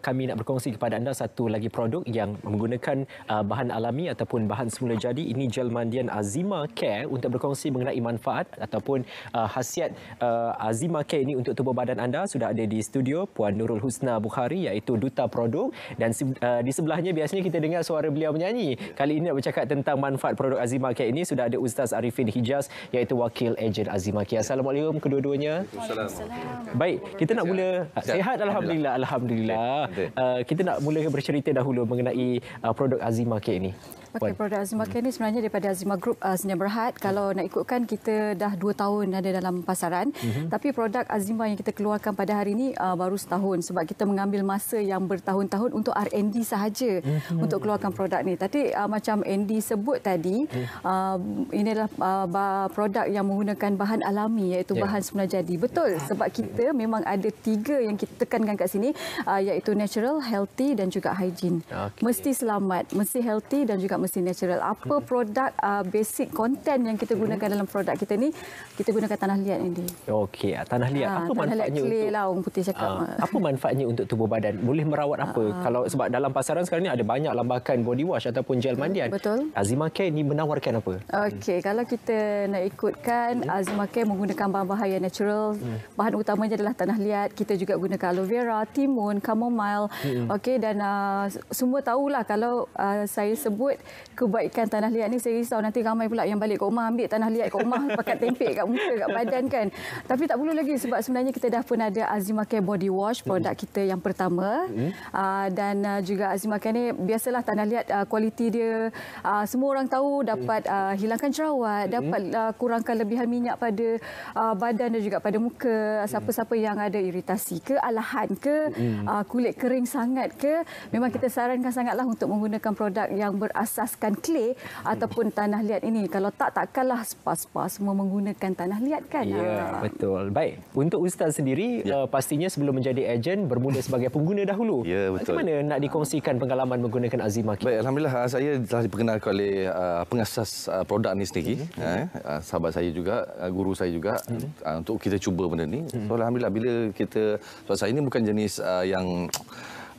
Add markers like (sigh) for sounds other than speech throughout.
kami nak berkongsi kepada anda satu lagi produk yang menggunakan uh, bahan alami ataupun bahan semula jadi. Ini gel mandian Azima Care untuk berkongsi mengenai manfaat ataupun uh, khasiat uh, Azima Care ini untuk tubuh badan anda. Sudah ada di studio Puan Nurul Husna Bukhari iaitu Duta Produk dan uh, di sebelahnya biasanya kita dengar suara beliau menyanyi. Kali ini nak bercakap tentang manfaat produk Azima Care ini sudah ada Ustaz Arifin Hijaz iaitu Wakil Ejen Azima Care. Assalamualaikum kedua-duanya. Assalamualaikum. Baik, kita nak mula. Sihat Alhamdulillah. Alhamdulillah. Eh, kita nak mula bercerita dahulu mengenai uh, produk Azima Care ini. Okay, produk Azima Care ini sebenarnya daripada Azima Group uh, eh, Senyap Berhad. Hmm. Kalau nak ikutkan, kita dah dua tahun ada dalam pasaran. Mm -hmm. Tapi produk Azima yang kita keluarkan pada hari ini uh, baru setahun. Sebab kita mengambil masa yang bertahun-tahun untuk R&D sahaja mm -hmm. untuk keluarkan produk ini. Tadi uh, macam Andy sebut tadi, uh, hmm. ini adalah uh, produk yang menggunakan bahan alami iaitu yeah. bahan semula jadi. Betul, ya. sebab kita memang ada tiga yang kita tekankan kat sini uh, iaitu natural, healthy dan juga hygiene. Okay. Mesti selamat, mesti healthy dan juga mesti natural. Apa hmm. produk uh, basic content yang kita hmm. gunakan hmm. dalam produk kita ni? Kita gunakan tanah liat ini. Okey, ah, tanah liat. Ha, apa tanah manfaatnya liat untuk lah, putih cakap. Ha, apa manfaatnya untuk tubuh badan? Boleh merawat apa? Ha, Kalau sebab dalam pasaran sekarang ni ada banyak lambakan body wash ataupun gel hmm, mandian. Betul. Azima Care ni menawarkan apa? Okey, hmm. kalau kita nak ikutkan hmm. Azima Care menggunakan bahan-bahan yang natural. Hmm. Bahan utamanya adalah tanah liat. Kita juga gunakan aloe vera, timun, chamomile mahal. Mm-hmm. Okey dan uh, semua tahulah kalau uh, saya sebut kebaikan tanah liat ni saya risau nanti ramai pula yang balik ke rumah ambil tanah liat ke rumah (laughs) pakai tempek kat muka kat badan kan. Tapi tak perlu lagi sebab sebenarnya kita dah pun ada Azima Care body wash produk mm-hmm. kita yang pertama. Mm-hmm. Uh, dan uh, juga Azima Care ni biasalah tanah liat uh, kualiti dia uh, semua orang tahu dapat mm. uh, hilangkan jerawat, mm-hmm. dapat uh, kurangkan lebihan minyak pada uh, badan dan juga pada muka. Mm. Siapa-siapa yang ada iritasi ke alahan ke mm-hmm. uh, kulit kering sangat ke memang kita sarankan sangatlah untuk menggunakan produk yang berasaskan clay ataupun tanah liat ini kalau tak takkanlah spa-spa semua menggunakan tanah liat kan ya ha. betul baik untuk ustaz sendiri ya. Eh, pastinya sebelum menjadi ejen bermula sebagai pengguna dahulu ya betul macam mana nak dikongsikan pengalaman menggunakan Azima? baik alhamdulillah ah, saya telah diperkenalkan oleh ah, pengasas produk ni sendiri ya. Ya. Uh, sahabat saya juga guru saya juga ya. uh, untuk kita cuba benda ni mhm. so, alhamdulillah bila kita sebab saya ini bukan jenis yang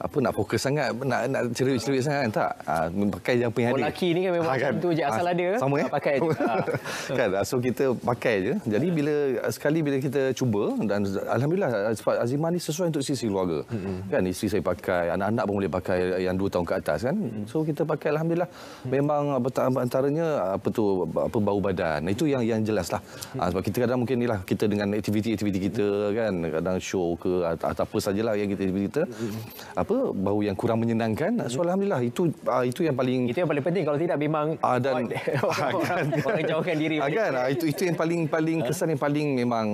apa nak fokus sangat nak nak ceri-ceri sangat kan? tak ah ha, pakai yang penyari oh, lelaki ni kan memang ha, kan? tu je asal ha, ada eh? sama ya? pakai Ha. (laughs) kan so kita pakai je jadi bila sekali bila kita cuba dan alhamdulillah sebab Azima ni sesuai untuk sisi keluarga hmm. kan isteri saya pakai anak-anak pun boleh pakai yang 2 tahun ke atas kan so kita pakai alhamdulillah mm. memang antaranya apa tu apa bau badan itu yang yang jelaslah mm. ha, sebab kita kadang mungkin inilah kita dengan aktiviti-aktiviti kita kan kadang show ke atau apa sajalah yang kita aktiviti kita apa apa bau yang kurang menyenangkan so ya. alhamdulillah itu uh, itu yang paling itu yang paling penting kalau tidak memang uh, (laughs) dan orang jauhkan diri kan itu itu yang paling paling ha? kesan yang paling memang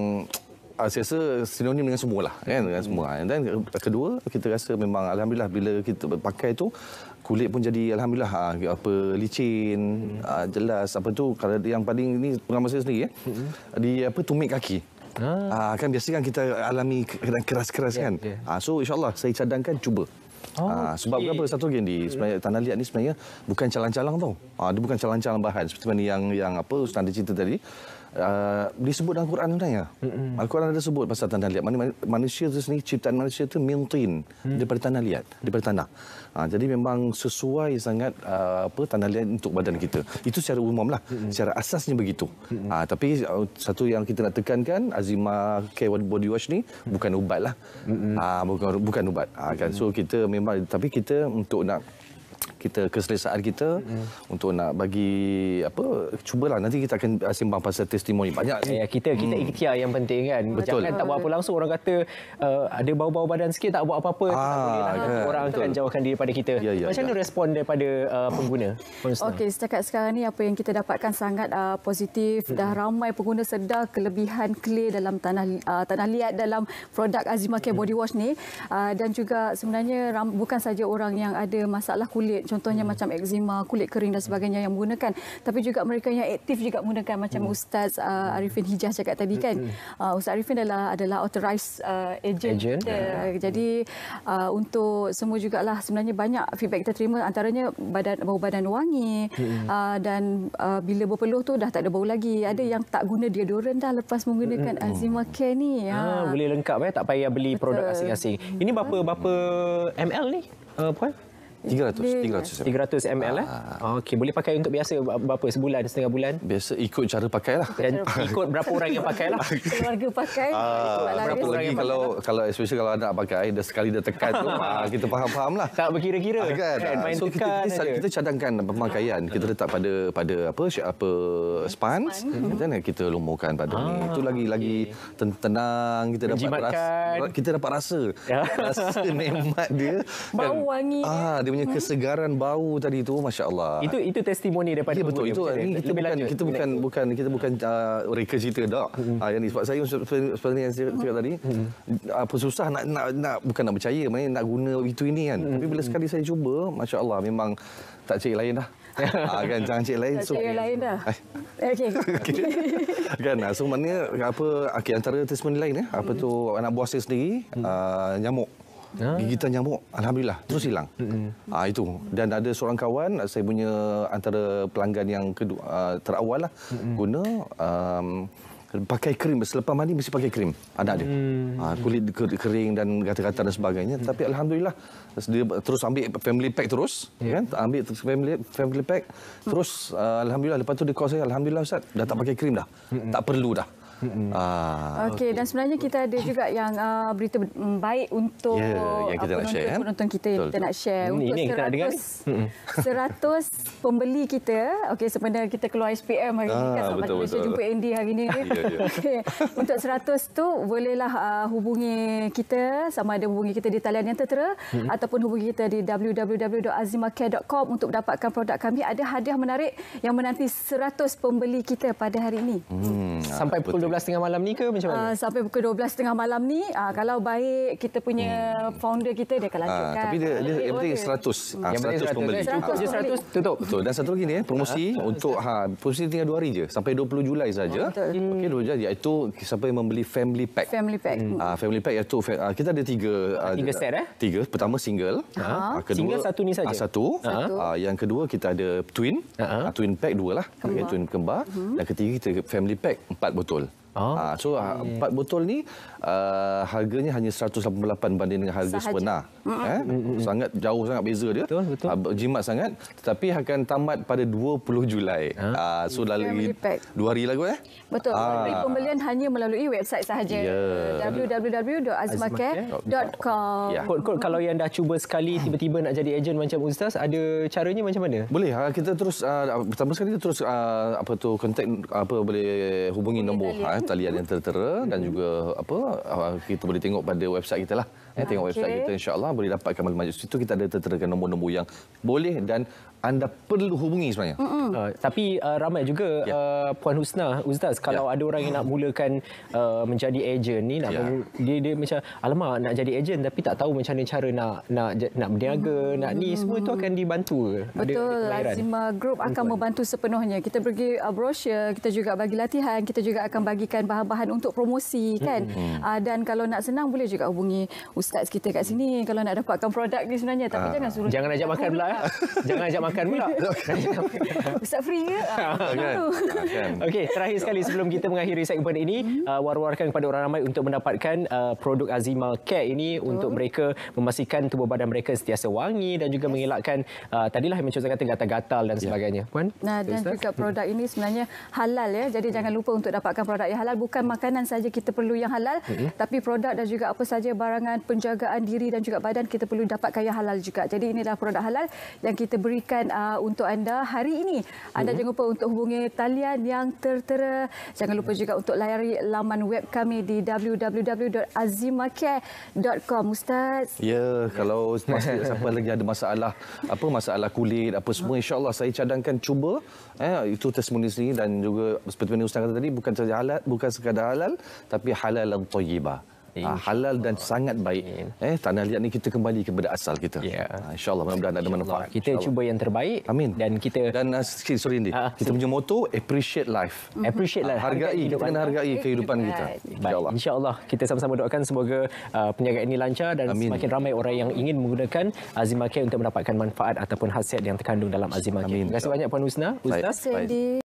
uh, saya rasa sinonim dengan semualah kan dengan semua hmm. dan kedua kita rasa memang alhamdulillah bila kita pakai itu kulit pun jadi alhamdulillah ha, apa licin hmm. jelas apa tu kalau yang paling ini pengalaman saya sendiri ya hmm. di apa tumit kaki Ah. Ah, kan biasa kan kita alami kadang keras-keras yeah, kan. Yeah. Ah, so insyaAllah saya cadangkan cuba. Oh, ah, sebab okay. apa satu lagi di sebenarnya tanah liat ni sebenarnya bukan calang-calang tau. Ah, dia bukan calang-calang bahan seperti mana yang yang apa Ustaz cerita tadi. Uh, disebut dalam Quran tu Mm-hmm. Al-Quran ada sebut pasal tanah liat. Manusia tu sendiri, ciptaan manusia tu mintin mm. daripada tanah liat, daripada tanah. Ha, jadi memang sesuai sangat uh, apa tanah liat untuk badan kita. Itu secara umumlah, hmm Secara asasnya begitu. hmm Ha, tapi uh, satu yang kita nak tekankan, Azima Care Body Wash ni hmm bukan ubat lah. Mm-hmm. Ha, bukan, bukan ubat. Ha, kan? hmm So kita memang, tapi kita untuk nak kita keselesaan kita hmm. untuk nak bagi apa cubalah nanti kita akan ah, sembang pasal testimoni banyak ya, kita kita hmm. ikhtiar yang penting kan Betul. jangan tak buat apa langsung orang kata uh, ada bau-bau badan sikit tak buat apa-apa ah, tak lah. kan. orang Betul. akan jawabkan diri pada kita ya, ya, macam ya. mana respon daripada uh, pengguna okey setakat sekarang ni apa yang kita dapatkan sangat uh, positif hmm. dah ramai pengguna sedar kelebihan clear dalam tanah uh, tanah liat dalam produk Azima Care hmm. Body Wash ni uh, dan juga sebenarnya ram, bukan saja orang yang ada masalah kulit contohnya hmm. macam eczema, kulit kering dan sebagainya yang menggunakan. Tapi juga mereka yang aktif juga menggunakan macam hmm. Ustaz uh, hmm. Arifin Hijaz cakap tadi kan. Hmm. Uh, Ustaz Arifin adalah adalah authorized uh, agent. agent. Uh, yeah. Hmm. Jadi uh, untuk semua juga lah sebenarnya banyak feedback kita terima antaranya badan bau badan wangi hmm. uh, dan uh, bila berpeluh tu dah tak ada bau lagi. Ada yang tak guna dia deodorant dah lepas menggunakan hmm. Azima Care ni. Ha, ha. boleh lengkap eh tak payah beli Betul. produk asing-asing. Ini berapa berapa ML ni? Uh, 300 300 300 ml eh ah. okey boleh pakai untuk biasa berapa sebulan setengah bulan biasa ikut cara pakailah dan ikut berapa orang yang pakailah (laughs) keluarga pakai ah, lah. berapa lagi orang yang kalau kalau especially kalau anak pakai dah sekali dah tekan tu (laughs) ah, kita faham-fahamlah tak berkira-kira ah, kan ah. so kita, kita, kita cadangkan pemakaian kita letak pada pada apa apa spans dan nak kita mhm. lumurkan pada ah, ni itu lagi okay. lagi tenang kita dapat rasa kita dapat rasa (laughs) rasa nikmat dia bau wangi ah, dia punya hmm. kesegaran bau tadi tu masya Allah. Itu itu testimoni daripada. Ya, betul itu. ini kita, bukan, kita bukan bukan hmm. kita bukan kita uh, reka cerita dak. Hmm. Ah, ni sebab saya seperti yang saya cakap tadi hmm. apa susah nak nak nak bukan nak percaya main nak guna itu ini kan. Hmm. Tapi bila hmm. sekali saya cuba masya Allah memang tak cari lain dah. (laughs) Ah, kan jangan cik lain so, cik lain dah okey (laughs) okay. kan ah, so mana apa okay, antara testimoni lain eh apa tu anak buah saya sendiri ah, nyamuk Ah. Gigitan nyamuk, alhamdulillah terus hilang. Ah itu. Dan ada seorang kawan saya punya antara pelanggan yang kedua ah, terawal lah guna um, pakai krim selepas mandi mesti pakai krim ada dia. Mm. Ah kulit kering dan gatal-gatal dan sebagainya mm. tapi alhamdulillah dia terus ambil family pack terus kan? Ambil terus family family pack terus ah, alhamdulillah lepas tu dia call saya alhamdulillah ustaz dah tak mm. pakai krim dah. Tak perlu dah. Ah, okey okay. dan sebenarnya kita ada juga yang uh, berita mm, baik untuk yeah, kita penonton, nak share, kan? penonton kita yang kita nak share ini, untuk ini 100, kita nak dengar ni. 100 pembeli kita okey sebenarnya kita keluar SPM hari ah, ini kan sebab betul, betul. jumpa Andy hari ini (laughs) ya, ya. okay. untuk 100 tu bolehlah uh, hubungi kita sama ada hubungi kita di talian yang tertera hmm. ataupun hubungi kita di www.azimacare.com untuk dapatkan produk kami ada hadiah menarik yang menanti 100 pembeli kita pada hari ini hmm. Ah, sampai pukul 12 tengah malam ni ke macam mana? Uh, sampai pukul 12 tengah malam ni. Uh, kalau baik kita punya hmm. founder kita dia akan ah, lanjutkan. Uh, tapi dia, dia, yang penting 100. Uh, 100, 100 pembeli. 100, 100, tutup. Betul. Dan satu lagi ni eh, promosi uh, untuk ha, promosi tinggal 2 hari je. Sampai 20 Julai saja. Oh, Okey 2 Julai iaitu siapa yang membeli family pack. Family pack. Hmm. Uh, family pack iaitu uh, kita ada tiga. Uh, 3 set eh? 3. Pertama single. Ha? Uh, kedua, single satu ni saja. Uh, satu. Uh, yang kedua kita ada twin. Uh, twin pack dua lah. Kembar. twin kembar. Dan mhm. ketiga kita family pack empat botol. Okay. Ah, ah, so ah, empat botol ni uh, harganya hanya 188 banding dengan harga Sahaja. sebenar. mm eh? Mm-hmm. Sangat jauh sangat beza dia. Betul, betul. Uh, jimat sangat. Tetapi akan tamat pada 20 Julai. Ha? Uh, so yeah, lalui dua hari lagi. Eh? Betul. Uh, pembelian hanya melalui website sahaja. Yeah. www.azmacare.com yeah. Kod-kod kalau yang dah cuba sekali tiba-tiba nak jadi ejen macam Ustaz, ada caranya macam mana? Boleh. Uh, kita terus, uh, pertama sekali kita terus uh, apa tu, contact apa boleh hubungi, hubungi nombor. Ha, talian yang tertera dan juga apa ah, kita boleh tengok pada website kita lah. Eh, tengok okay. website kita insyaAllah boleh dapatkan maklumat. Situ kita ada terterakan nombor-nombor yang boleh dan anda perlu hubungi sebenarnya. Mm -mm. Uh, tapi uh, ramai juga yeah. uh, Puan Husna, Ustaz, kalau yeah. ada orang yang nak mm. mulakan uh, menjadi ejen ni, nak yeah. dia dia macam alamak nak jadi ejen tapi tak tahu macam mana cara nak nak nak berniaga, mm -hmm. nak ni semua itu akan dibantu. Betul, Lazim Group akan membantu sepenuhnya. Kita pergi uh, brosur, kita juga bagi latihan, kita juga akan bagikan bahan-bahan untuk promosi kan. Mm -hmm. uh, dan kalau nak senang boleh juga hubungi Ustaz kita kat sini kalau nak dapatkan produk ni sebenarnya. Tapi uh, jangan suruh. Jangan ajak makan pula. Ya. (laughs) jangan ajak makan makan (laughs) pula. Ustaz free ke? (laughs) Ah, kan. ah, kan. (laughs) Okey, terakhir sekali sebelum kita mengakhiri segmen ini, uh, hmm. ah, war-warkan kepada orang ramai untuk mendapatkan uh, produk Azima Care ini Betul. untuk mereka memastikan tubuh badan mereka sentiasa wangi dan juga yes. mengelakkan uh, tadilah yang macam kata gatal-gatal dan ya. sebagainya. Yeah. Puan? Nah, dan juga produk ini sebenarnya halal ya. Jadi jangan lupa untuk dapatkan produk yang halal bukan makanan saja kita perlu yang halal hmm. tapi produk dan juga apa saja barangan penjagaan diri dan juga badan kita perlu dapatkan yang halal juga. Jadi inilah produk halal yang kita berikan sediakan uh, untuk anda hari ini. Anda hmm. jangan lupa untuk hubungi talian yang tertera. Jangan lupa juga untuk layari laman web kami di www.azimacare.com. Ustaz. Ya, yeah, kalau pasti sampai lagi ada masalah apa masalah kulit apa semua insyaallah saya cadangkan cuba eh itu testimoni sendiri dan juga seperti yang ustaz kata tadi bukan saja halal bukan sekadar halal tapi halal yang tayyibah. Ah, Insya halal Allah. dan sangat baik. Amin. Eh tanah liat ni kita kembali kepada asal kita. Yeah. Ya. Insya-Allah mudah-mudahan ada manfaat. Allah. Kita Insya cuba yang terbaik Amin. dan kita dan uh, sorry ni. Uh, ah, kita punya moto appreciate life. Mm-hmm. Appreciate life. Hargai kita kena hargai kehidupan kita. Insya-Allah. Insya-Allah kita sama-sama doakan semoga uh, penyiaran ini lancar dan Amin. semakin ramai orang yang ingin menggunakan Azimah Care untuk mendapatkan manfaat ataupun hasiat yang terkandung dalam Azimah Care. Terima kasih banyak Puan Husna. Ustaz.